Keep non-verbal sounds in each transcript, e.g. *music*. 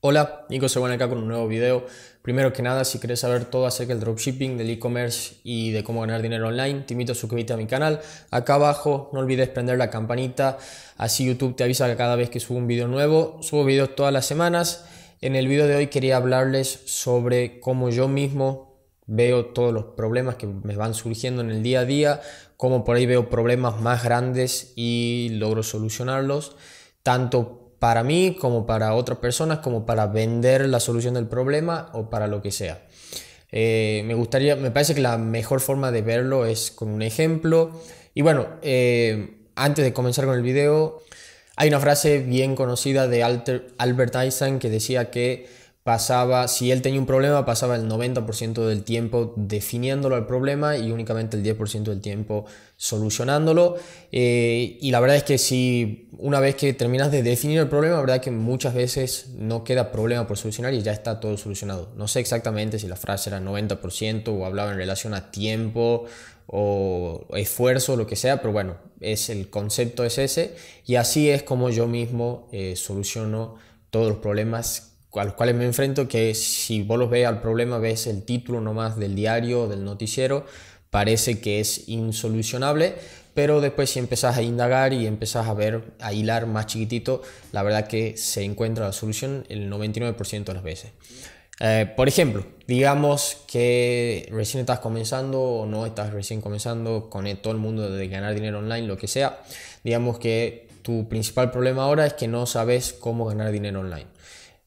Hola, Nico Sebuena acá con un nuevo video. Primero que nada, si quieres saber todo acerca del dropshipping, del e-commerce y de cómo ganar dinero online, te invito a suscribirte a mi canal. Acá abajo no olvides prender la campanita, así YouTube te avisa cada vez que subo un video nuevo. Subo videos todas las semanas. En el video de hoy quería hablarles sobre cómo yo mismo veo todos los problemas que me van surgiendo en el día a día, cómo por ahí veo problemas más grandes y logro solucionarlos, tanto para mí, como para otras personas, como para vender la solución del problema o para lo que sea. Eh, me gustaría, me parece que la mejor forma de verlo es con un ejemplo. Y bueno, eh, antes de comenzar con el video, hay una frase bien conocida de Albert Einstein que decía que pasaba, si él tenía un problema, pasaba el 90% del tiempo definiéndolo al problema y únicamente el 10% del tiempo solucionándolo. Eh, y la verdad es que si una vez que terminas de definir el problema, la verdad es que muchas veces no queda problema por solucionar y ya está todo solucionado. No sé exactamente si la frase era 90% o hablaba en relación a tiempo o esfuerzo, lo que sea, pero bueno, es el concepto es ese y así es como yo mismo eh, soluciono todos los problemas a los cuales me enfrento, que si vos los ves al problema, ves el título nomás del diario, del noticiero, parece que es insolucionable, pero después si empezás a indagar y empezás a ver, a hilar más chiquitito, la verdad que se encuentra la solución el 99% de las veces. Eh, por ejemplo, digamos que recién estás comenzando o no estás recién comenzando con todo el mundo de ganar dinero online, lo que sea. Digamos que tu principal problema ahora es que no sabes cómo ganar dinero online.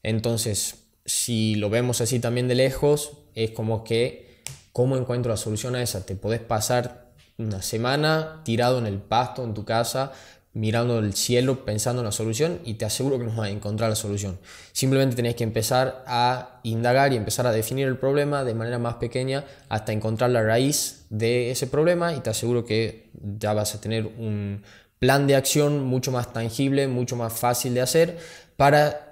Entonces, si lo vemos así también de lejos, es como que, ¿cómo encuentro la solución a esa? Te podés pasar una semana tirado en el pasto, en tu casa, mirando el cielo, pensando en la solución y te aseguro que no vas a encontrar la solución. Simplemente tenés que empezar a indagar y empezar a definir el problema de manera más pequeña hasta encontrar la raíz de ese problema y te aseguro que ya vas a tener un plan de acción mucho más tangible, mucho más fácil de hacer para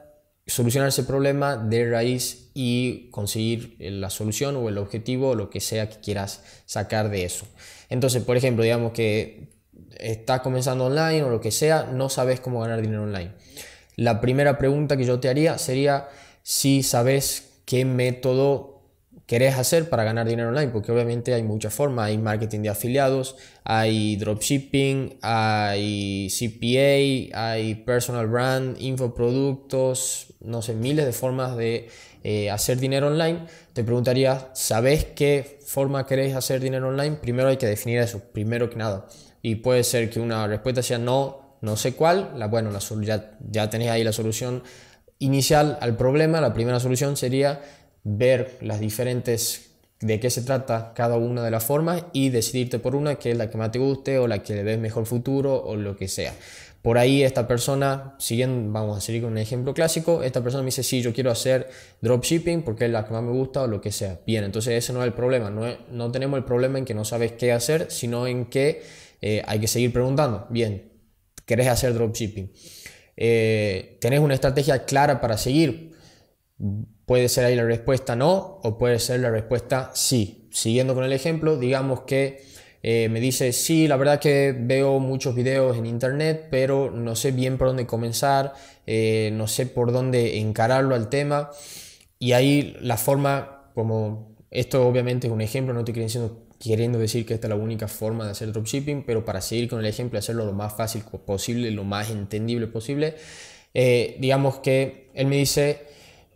solucionar ese problema de raíz y conseguir eh, la solución o el objetivo o lo que sea que quieras sacar de eso. Entonces, por ejemplo, digamos que estás comenzando online o lo que sea, no sabes cómo ganar dinero online. La primera pregunta que yo te haría sería si sabes qué método querés hacer para ganar dinero online, porque obviamente hay muchas formas, hay marketing de afiliados, hay dropshipping, hay CPA, hay personal brand, infoproductos, no sé, miles de formas de eh, hacer dinero online. Te preguntaría, ¿Sabes qué forma queréis hacer dinero online? Primero hay que definir eso, primero que nada. Y puede ser que una respuesta sea no, no sé cuál, bueno, la, ya, ya tenéis ahí la solución inicial al problema, la primera solución sería ver las diferentes de qué se trata cada una de las formas y decidirte por una que es la que más te guste o la que le ves mejor futuro o lo que sea. Por ahí esta persona, siguiendo, vamos a seguir con un ejemplo clásico, esta persona me dice, sí, yo quiero hacer dropshipping porque es la que más me gusta o lo que sea. Bien, entonces ese no es el problema, no, tenemos el problema en que no sabes qué hacer, sino en que eh, hay que seguir preguntando. Bien, ¿querés hacer dropshipping? Eh, ¿Tenés una estrategia clara para seguir? Puede ser ahí la respuesta no o puede ser la respuesta sí. Siguiendo con el ejemplo, digamos que eh, me dice, sí, la verdad que veo muchos videos en internet, pero no sé bien por dónde comenzar, eh, no sé por dónde encararlo al tema. Y ahí la forma, como esto obviamente es un ejemplo, no estoy queriendo, queriendo decir que esta es la única forma de hacer dropshipping, pero para seguir con el ejemplo, hacerlo lo más fácil posible, lo más entendible posible, eh, digamos que él me dice,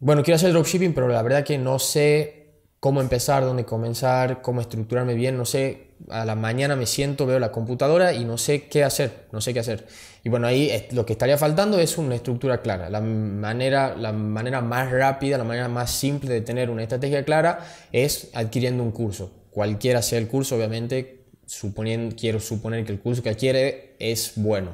bueno, quiero hacer dropshipping, pero la verdad que no sé cómo empezar, dónde comenzar, cómo estructurarme bien, no sé, a la mañana me siento, veo la computadora y no sé qué hacer, no sé qué hacer. Y bueno, ahí lo que estaría faltando es una estructura clara, la manera, la manera más rápida, la manera más simple de tener una estrategia clara es adquiriendo un curso, cualquiera sea el curso, obviamente, suponiendo, quiero suponer que el curso que adquiere es bueno.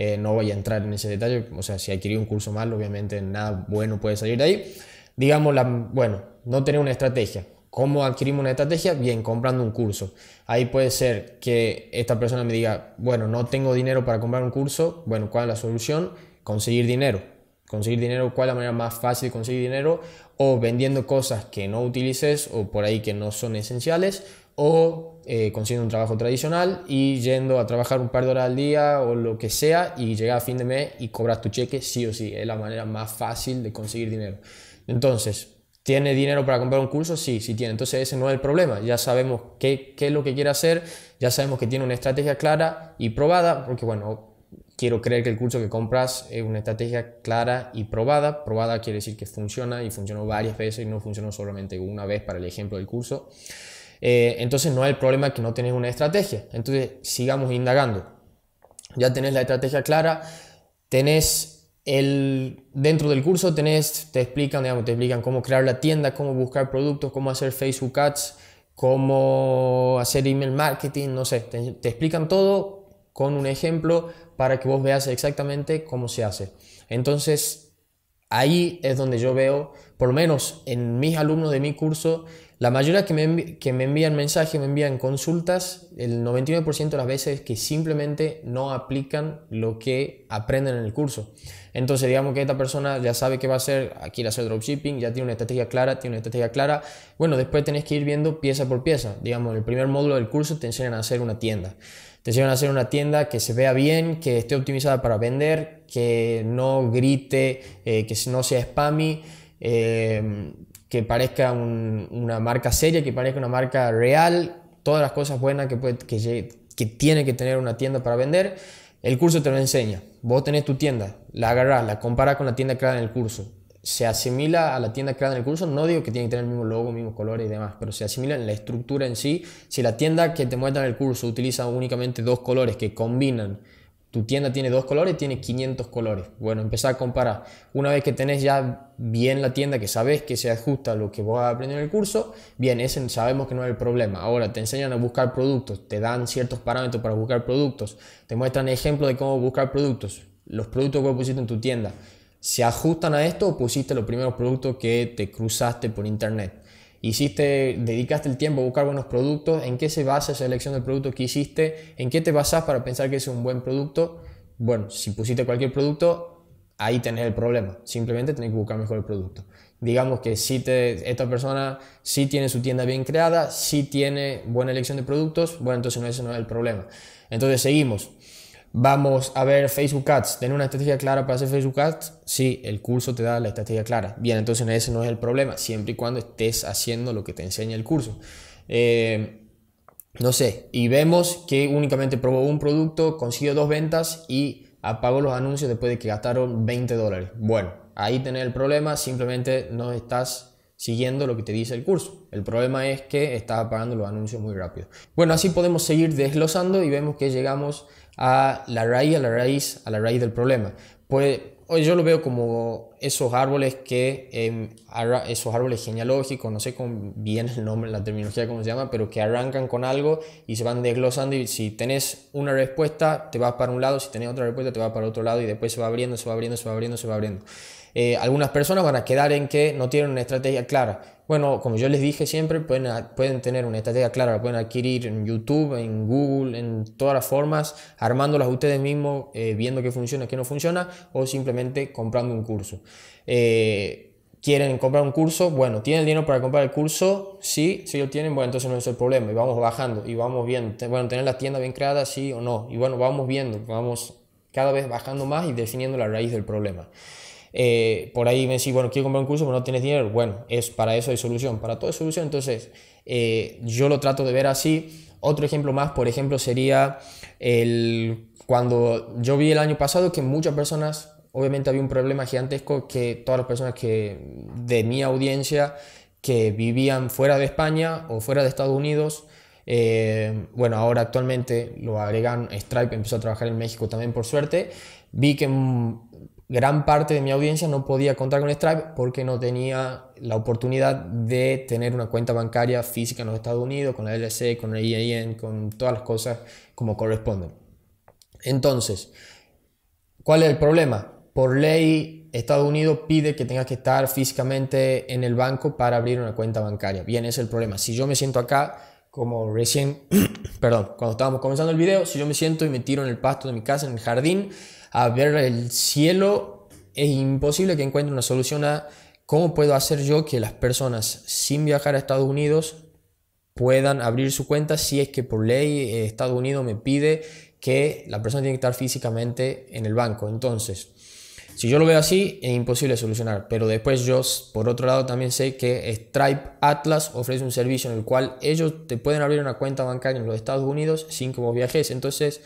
Eh, no voy a entrar en ese detalle, o sea, si adquirí un curso mal, obviamente nada bueno puede salir de ahí. Digamos, la, bueno, no tener una estrategia. ¿Cómo adquirimos una estrategia? Bien, comprando un curso. Ahí puede ser que esta persona me diga, bueno, no tengo dinero para comprar un curso. Bueno, ¿cuál es la solución? Conseguir dinero. Conseguir dinero, ¿cuál es la manera más fácil de conseguir dinero? O vendiendo cosas que no utilices o por ahí que no son esenciales o eh, consiguiendo un trabajo tradicional y yendo a trabajar un par de horas al día o lo que sea y llegas a fin de mes y cobras tu cheque sí o sí. Es la manera más fácil de conseguir dinero. Entonces, ¿tiene dinero para comprar un curso? Sí, sí tiene. Entonces ese no es el problema. Ya sabemos qué, qué es lo que quiere hacer, ya sabemos que tiene una estrategia clara y probada, porque bueno, quiero creer que el curso que compras es una estrategia clara y probada. Probada quiere decir que funciona y funcionó varias veces y no funcionó solamente una vez para el ejemplo del curso. Eh, entonces no hay el problema que no tenés una estrategia. Entonces sigamos indagando. Ya tenés la estrategia clara, tenés el, dentro del curso tenés, te explican, digamos, te explican cómo crear la tienda, cómo buscar productos, cómo hacer Facebook Ads, cómo hacer email marketing, no sé, te, te explican todo con un ejemplo para que vos veas exactamente cómo se hace. Entonces, ahí es donde yo veo por lo menos en mis alumnos de mi curso, la mayoría que me, que me envían mensajes, me envían consultas, el 99% de las veces que simplemente no aplican lo que aprenden en el curso. Entonces, digamos que esta persona ya sabe qué va a hacer, quiere hacer dropshipping, ya tiene una estrategia clara, tiene una estrategia clara. Bueno, después tenés que ir viendo pieza por pieza. Digamos, en el primer módulo del curso te enseñan a hacer una tienda. Te enseñan a hacer una tienda que se vea bien, que esté optimizada para vender, que no grite, eh, que no sea spammy eh, que parezca una marca seria, que parezca una marca real, todas las cosas buenas que, que, tiene que tener una tienda para vender. El curso te lo enseña. Vos tenés tu tienda, la agarrás, la comparás con la tienda creada en el curso. Se asimila a la tienda creada en el curso. No digo que tiene que tener el mismo logo, mismos colores y demás, pero se asimila en la estructura en sí. Si la tienda que te muestra en el curso utiliza únicamente dos colores que combinan tu tienda tiene dos colores, tiene 500 colores. Bueno, empezar a comparar. Una vez que tenés ya bien la tienda, que sabes que se ajusta a lo que vos vas a aprender en el curso, bien, ese sabemos que no es el problema. Ahora te enseñan a buscar productos, te dan ciertos parámetros para buscar productos, te muestran ejemplos de cómo buscar productos, los productos que vos pusiste en tu tienda. ¿Se ajustan a esto o pusiste los primeros productos que te cruzaste por internet? hiciste, dedicaste el tiempo a buscar buenos productos, en qué se basa esa elección de productos que hiciste, en qué te basas para pensar que es un buen producto. Bueno, si pusiste cualquier producto, ahí tenés el problema. Simplemente tenés que buscar mejor el producto. Digamos que si esta persona sí tiene su tienda bien creada, si tiene buena elección de productos, bueno, entonces no, ese no es el problema. Entonces seguimos. Vamos a ver Facebook Ads. ¿Tener una estrategia clara para hacer Facebook Ads? Sí, el curso te da la estrategia clara. Bien, entonces ese no es el problema, siempre y cuando estés haciendo lo que te enseña el curso. Eh, no sé, y vemos que únicamente probó un producto, consiguió dos ventas y apagó los anuncios después de que gastaron 20 dólares. Bueno, ahí tenés el problema, simplemente no estás siguiendo lo que te dice el curso. El problema es que está apagando los anuncios muy rápido. Bueno, así podemos seguir desglosando y vemos que llegamos a la raíz, a la raíz, a la raíz del problema. Pues yo lo veo como esos árboles que, em, esos árboles genealógicos, no sé bien el nombre, la terminología, cómo se llama, pero que arrancan con algo y se van desglosando y si tenés una respuesta te vas para un lado, si tenés otra respuesta te vas para otro lado y después se va abriendo, se va abriendo, se va abriendo. Se va abriendo. Eh, algunas personas van a quedar en que no tienen una estrategia clara. Bueno, como yo les dije siempre, pueden, pueden tener una estrategia clara, la pueden adquirir en YouTube, en Google, en todas las formas, armándolas ustedes mismos, eh, viendo qué funciona, qué no funciona, o simplemente comprando un curso. Eh, ¿Quieren comprar un curso? Bueno, ¿tienen el dinero para comprar el curso? Sí, si lo tienen, bueno, entonces no es el problema. Y vamos bajando y vamos viendo. Bueno, tener la tienda bien creada, sí o no. Y bueno, vamos viendo, vamos cada vez bajando más y definiendo la raíz del problema. Eh, por ahí me decís, bueno, quiero comprar un curso, pero no tienes dinero. Bueno, es para eso hay solución, para todo hay solución. Entonces, eh, yo lo trato de ver así. Otro ejemplo más, por ejemplo, sería el, cuando yo vi el año pasado que muchas personas, obviamente había un problema gigantesco que todas las personas que de mi audiencia que vivían fuera de España o fuera de Estados Unidos, eh, bueno, ahora actualmente lo agregan, Stripe empezó a trabajar en México también por suerte, vi que gran parte de mi audiencia no podía contar con Stripe porque no tenía la oportunidad de tener una cuenta bancaria física en los Estados Unidos, con la LC, con el IAN, e con todas las cosas como corresponden. Entonces, ¿cuál es el problema? Por ley, Estados Unidos pide que tengas que estar físicamente en el banco para abrir una cuenta bancaria. Bien, ese es el problema. Si yo me siento acá, como recién, *clears throat* perdón, cuando estábamos comenzando el video, si yo me siento y me tiro en el pasto de mi casa, en el jardín, a ver el cielo, es imposible que encuentre una solución a cómo puedo hacer yo que las personas sin viajar a Estados Unidos puedan abrir su cuenta si es que por ley eh, Estados Unidos me pide que la persona tiene que estar físicamente en el banco. Entonces, si yo lo veo así, es imposible solucionar. Pero después yo, por otro lado, también sé que Stripe Atlas ofrece un servicio en el cual ellos te pueden abrir una cuenta bancaria en los Estados Unidos sin que vos viajes. Entonces,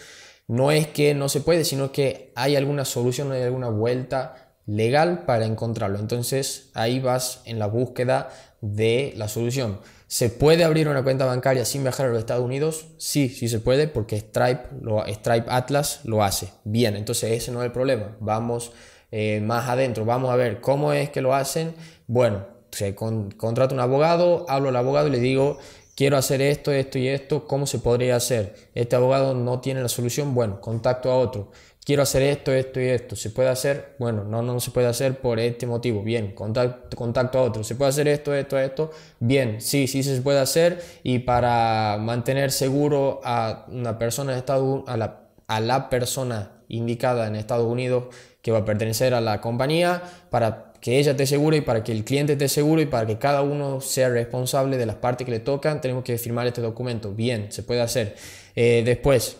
no es que no se puede, sino que hay alguna solución, hay alguna vuelta legal para encontrarlo. Entonces ahí vas en la búsqueda de la solución. ¿Se puede abrir una cuenta bancaria sin viajar a los Estados Unidos? Sí, sí se puede porque Stripe, lo, Stripe Atlas lo hace. Bien, entonces ese no es el problema. Vamos eh, más adentro, vamos a ver cómo es que lo hacen. Bueno, se contrata un abogado, hablo al abogado y le digo, quiero hacer esto, esto y esto, ¿cómo se podría hacer? Este abogado no tiene la solución, bueno, contacto a otro. Quiero hacer esto, esto y esto, ¿se puede hacer? Bueno, no, no se puede hacer por este motivo, bien, contacto, contacto a otro. ¿Se puede hacer esto, esto, esto? Bien, sí, sí se puede hacer y para mantener seguro a una persona a la, a la persona indicada en Estados Unidos que va a pertenecer a la compañía, para que ella esté segura y para que el cliente esté seguro y para que cada uno sea responsable de las partes que le tocan, tenemos que firmar este documento. Bien, se puede hacer. Eh, después,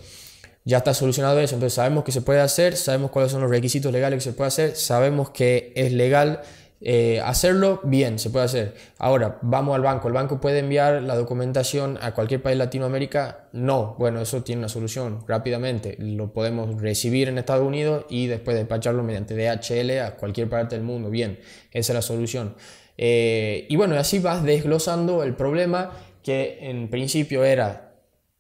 ya está solucionado eso, entonces sabemos que se puede hacer, sabemos cuáles son los requisitos legales que se puede hacer, sabemos que es legal eh, hacerlo bien, se puede hacer. Ahora, vamos al banco. ¿El banco puede enviar la documentación a cualquier país de Latinoamérica? No. Bueno, eso tiene una solución rápidamente. Lo podemos recibir en Estados Unidos y después despacharlo mediante DHL a cualquier parte del mundo. Bien, esa es la solución. Eh, y bueno, así vas desglosando el problema que en principio era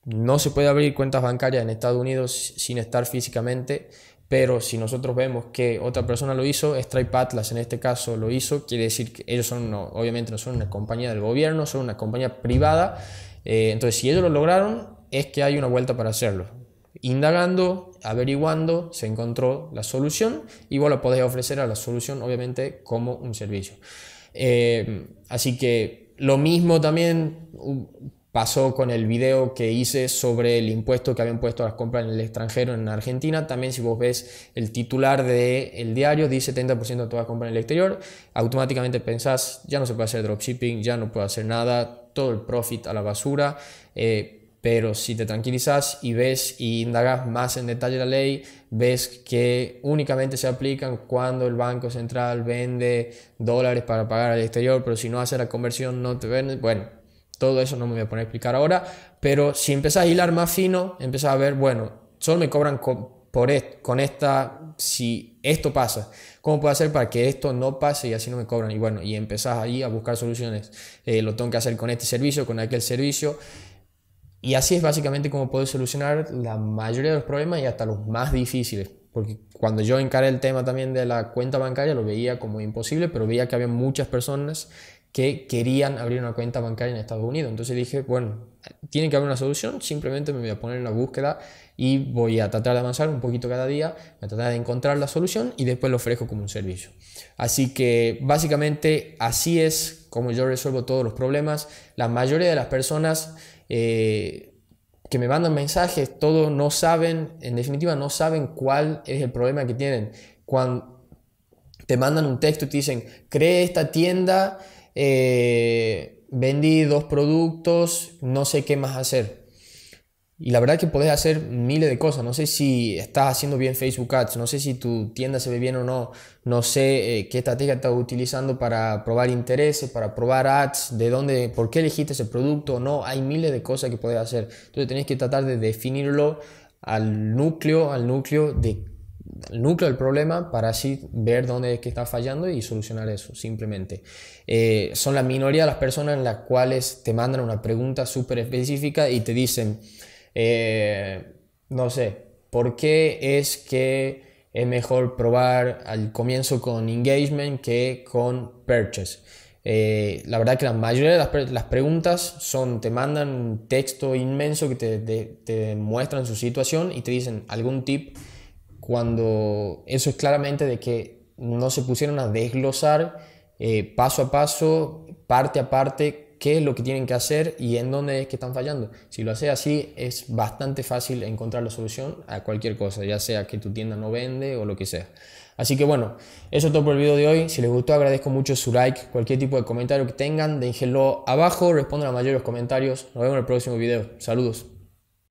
no se puede abrir cuentas bancarias en Estados Unidos sin estar físicamente. Pero si nosotros vemos que otra persona lo hizo, Stripe Atlas en este caso lo hizo, quiere decir que ellos son, obviamente no son una compañía del gobierno, son una compañía privada. Eh, entonces, si ellos lo lograron, es que hay una vuelta para hacerlo. Indagando, averiguando, se encontró la solución y vos la podés ofrecer a la solución, obviamente, como un servicio. Eh, así que lo mismo también Pasó con el video que hice sobre el impuesto que habían puesto a las compras en el extranjero en Argentina. También si vos ves el titular del el diario, dice 70% de todas las compras en el exterior, automáticamente pensás, ya no se puede hacer dropshipping, ya no puedo hacer nada, todo el profit a la basura. Eh, pero si te tranquilizas y ves y indagas más en detalle la ley, ves que únicamente se aplican cuando el Banco Central vende dólares para pagar al exterior, pero si no hace la conversión no te vende. Bueno, todo eso no me voy a poner a explicar ahora, pero si empezás a hilar más fino, empezás a ver, bueno, solo me cobran con, por con esta, si esto pasa, ¿cómo puedo hacer para que esto no pase y así no me cobran? Y bueno, y empezás ahí a buscar soluciones. Eh, lo tengo que hacer con este servicio, con aquel servicio. Y así es básicamente como puedo solucionar la mayoría de los problemas y hasta los más difíciles. Porque cuando yo encaré el tema también de la cuenta bancaria lo veía como imposible, pero veía que había muchas personas que querían abrir una cuenta bancaria en Estados Unidos. Entonces dije, bueno, tiene que haber una solución, simplemente me voy a poner en la búsqueda y voy a tratar de avanzar un poquito cada día, voy a tratar de encontrar la solución y después lo ofrezco como un servicio. Así que básicamente así es como yo resuelvo todos los problemas. La mayoría de las personas... Eh, que me mandan mensajes, todos no saben, en definitiva no saben cuál es el problema que tienen. Cuando te mandan un texto y te dicen, cree esta tienda eh, vendí dos productos, no sé qué más hacer. Y la verdad que podés hacer miles de cosas. No sé si estás haciendo bien Facebook Ads, no sé si tu tienda se ve bien o no, no sé eh, qué estrategia estás utilizando para probar intereses, para probar ads, de dónde, por qué elegiste ese producto o no. Hay miles de cosas que podés hacer. Entonces tenés que tratar de definirlo al núcleo, al núcleo de el núcleo del problema para así ver dónde es que está fallando y solucionar eso, simplemente. Eh, son la minoría de las personas en las cuales te mandan una pregunta súper específica y te dicen, eh, no sé, ¿por qué es que es mejor probar al comienzo con engagement que con purchase? Eh, la verdad que la mayoría de las, preguntas son, te mandan un texto inmenso que te muestran su situación y te dicen algún tip cuando eso es claramente de que no se pusieron a desglosar eh, paso a paso, parte a parte, qué es lo que tienen que hacer y en dónde es que están fallando. Si lo haces así, es bastante fácil encontrar la solución a cualquier cosa, ya sea que tu tienda no vende o lo que sea. Así que bueno, eso es todo por el video de hoy. Si les gustó, agradezco mucho su like. Cualquier tipo de comentario que tengan, déjenlo abajo, respondan a mayores comentarios. Nos vemos en el próximo video. Saludos.